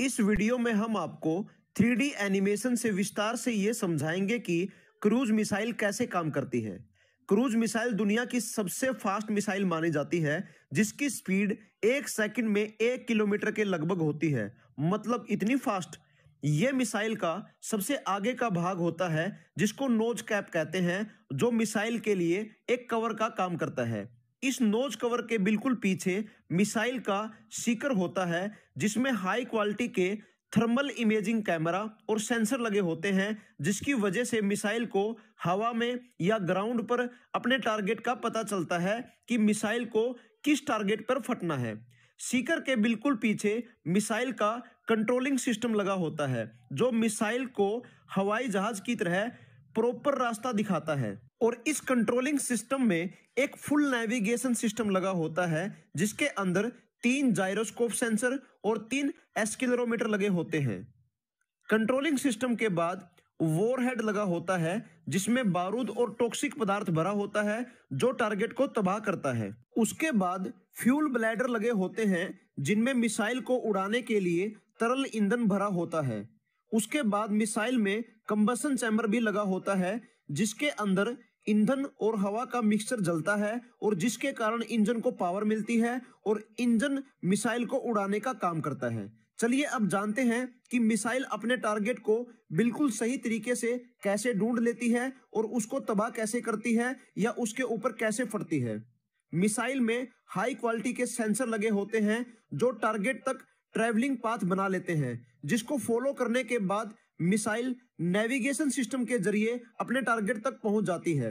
इस वीडियो में हम आपको 3D एनिमेशन से विस्तार से ये समझाएंगे कि क्रूज मिसाइल कैसे काम करती है क्रूज मिसाइल दुनिया की सबसे फास्ट मिसाइल मानी जाती है जिसकी स्पीड एक सेकंड में एक किलोमीटर के लगभग होती है मतलब इतनी फास्ट ये मिसाइल का सबसे आगे का भाग होता है जिसको नोज कैप कहते हैं जो मिसाइल के लिए एक कवर का काम करता है इस नोज कवर के बिल्कुल पीछे मिसाइल का सीकर होता है जिसमें हाई क्वालिटी के थर्मल इमेजिंग कैमरा और सेंसर लगे होते हैं जिसकी वजह से मिसाइल को हवा में या ग्राउंड पर अपने टारगेट का पता चलता है कि मिसाइल को किस टारगेट पर फटना है सीकर के बिल्कुल पीछे मिसाइल का कंट्रोलिंग सिस्टम लगा होता है जो मिसाइल को हवाई जहाज की तरह प्रॉपर रास्ता दिखाता है और इस कंट्रोलिंग सिस्टम में एक फुल नेविगेशन सिस्टम लगा होता है जिसके अंदर तीन जायरोस्कोप सेंसर और तीन एस्किलोमीटर लगे होते हैं कंट्रोलिंग सिस्टम के बाद वोरहेड लगा होता है जिसमें बारूद और टॉक्सिक पदार्थ भरा होता है जो टारगेट को तबाह करता है उसके बाद फ्यूल ब्लैडर लगे होते हैं जिनमें मिसाइल को उड़ाने के लिए तरल ईंधन भरा होता है उसके बाद मिसाइल में कंबसन चैम्बर भी लगा होता है जिसके अंदर ईंधन और हवा का मिक्सचर जलता है और जिसके कारण इंजन को पावर मिलती है और इंजन मिसाइल को उड़ाने का काम करता है चलिए अब जानते हैं कि मिसाइल अपने टारगेट को बिल्कुल सही तरीके से कैसे ढूंढ लेती है और उसको तबाह कैसे करती है या उसके ऊपर कैसे फटती है मिसाइल में हाई क्वालिटी के सेंसर लगे होते हैं जो टारगेट तक ट्रैवलिंग पाथ बना लेते हैं जिसको फॉलो करने के बाद मिसाइल नेविगेशन सिस्टम के जरिए अपने टारगेट तक पहुंच जाती है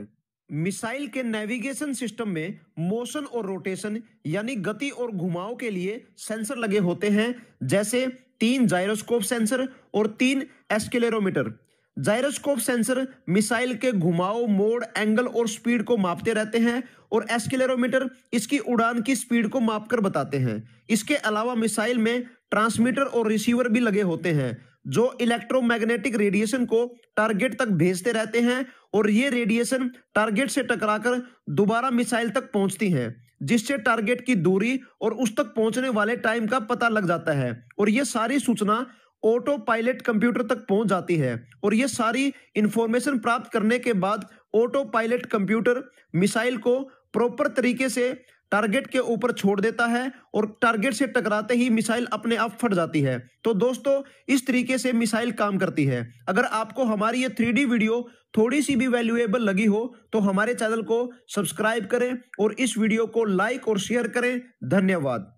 मिसाइल के नेविगेशन सिस्टम में मोशन और रोटेशन यानी गति और घुमाव के लिए सेंसर लगे होते हैं जैसे तीन जायरोस्कोप सेंसर और तीन एस्केलेरोमीटर जायरोस्कोप सेंसर मिसाइल के घुमाव मोड़ एंगल और स्पीड को मापते रहते हैं और एस्केलेरोमीटर इसकी उड़ान की स्पीड को मापकर बताते हैं इसके अलावा मिसाइल में ट्रांसमीटर और रिसीवर भी लगे होते हैं जो इलेक्ट्रोमैग्नेटिक रेडिएशन को टारगेट तक भेजते रहते हैं और ये रेडिएशन टारगेट से टकराकर दोबारा मिसाइल तक पहुंचती हैं जिससे टारगेट की दूरी और उस तक पहुंचने वाले टाइम का पता लग जाता है और ये सारी सूचना ऑटो पायलट कंप्यूटर तक पहुंच जाती है और ये सारी इंफॉर्मेशन प्राप्त करने के बाद ऑटो पायलट कंप्यूटर मिसाइल को प्रॉपर तरीके से टारगेट के ऊपर छोड़ देता है और टारगेट से टकराते ही मिसाइल अपने आप फट जाती है तो दोस्तों इस तरीके से मिसाइल काम करती है अगर आपको हमारी ये थ्री वीडियो थोड़ी सी भी वैल्यूएबल लगी हो तो हमारे चैनल को सब्सक्राइब करें और इस वीडियो को लाइक और शेयर करें धन्यवाद